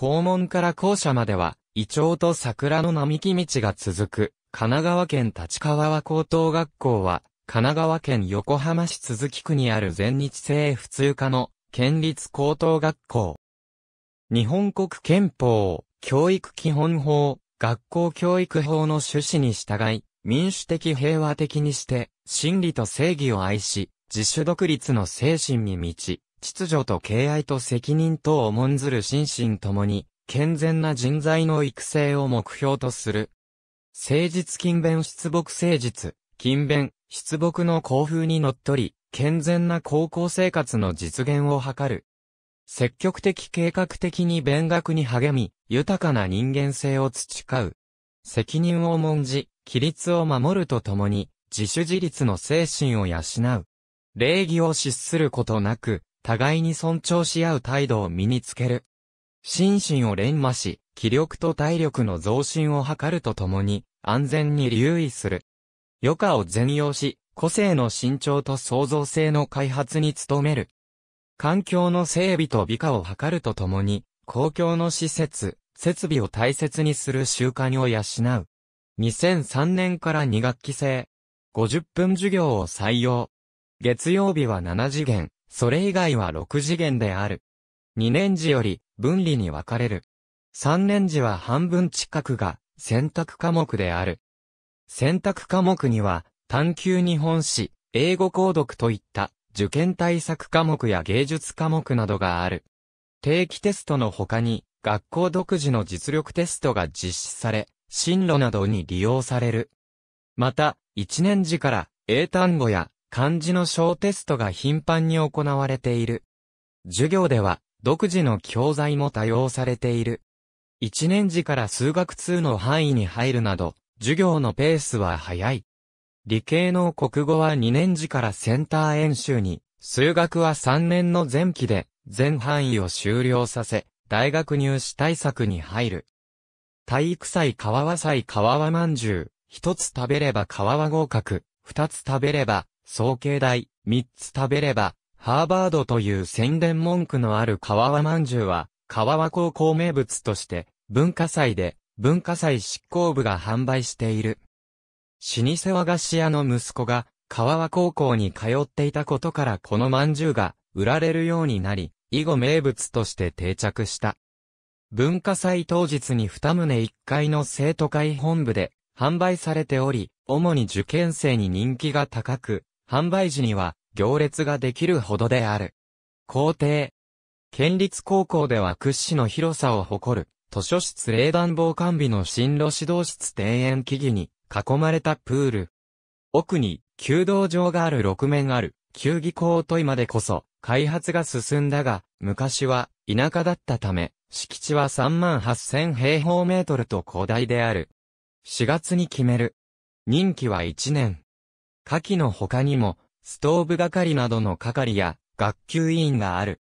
校門から校舎までは、イチョウと桜の並木道が続く、神奈川県立川和高等学校は、神奈川県横浜市鈴木区にある全日制普通科の県立高等学校。日本国憲法、教育基本法、学校教育法の趣旨に従い、民主的平和的にして、真理と正義を愛し、自主独立の精神に満ち、秩序と敬愛と責任等を重んずる心身ともに、健全な人材の育成を目標とする。誠実勤勉出木誠実、勤勉、出木の校風にのっとり、健全な高校生活の実現を図る。積極的計画的に勉学に励み、豊かな人間性を培う。責任を重んじ、規律を守るとともに、自主自立の精神を養う。礼儀を失することなく、互いに尊重し合う態度を身につける。心身を連磨し、気力と体力の増進を図るとともに、安全に留意する。余暇を善用し、個性の伸長と創造性の開発に努める。環境の整備と美化を図るとともに、公共の施設、設備を大切にする習慣を養う。2003年から2学期制。50分授業を採用。月曜日は7次元、それ以外は6次元である。2年次より分離に分かれる。3年次は半分近くが選択科目である。選択科目には、探究日本史、英語講読といった受験対策科目や芸術科目などがある。定期テストの他に、学校独自の実力テストが実施され、進路などに利用される。また、1年時から英単語や漢字の小テストが頻繁に行われている。授業では、独自の教材も多用されている。1年時から数学2の範囲に入るなど、授業のペースは早い。理系の国語は2年時からセンター演習に、数学は3年の前期で、全範囲を終了させ、大学入試対策に入る。体育祭川和祭川和饅頭、一つ食べれば川和合格、二つ食べれば総計大、三つ食べれば、ハーバードという宣伝文句のある川和饅頭は、川和高校名物として、文化祭で、文化祭執行部が販売している。老舗和菓子屋の息子が、川和高校に通っていたことからこの饅頭が、売られるようになり、以後名物として定着した。文化祭当日に二棟一階の生徒会本部で販売されており、主に受験生に人気が高く、販売時には行列ができるほどである。校庭。県立高校では屈指の広さを誇る、図書室冷暖房完備の進路指導室庭園木々に囲まれたプール。奥に、弓道場がある6面ある、球技校とまでこそ、開発が進んだが、昔は、田舎だったため、敷地は38,000平方メートルと広大である。4月に決める。任期は1年。下記の他にも、ストーブ係などの係や、学級委員がある。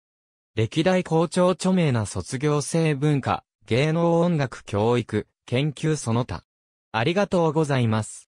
歴代校長著名な卒業生文化、芸能音楽教育、研究その他。ありがとうございます。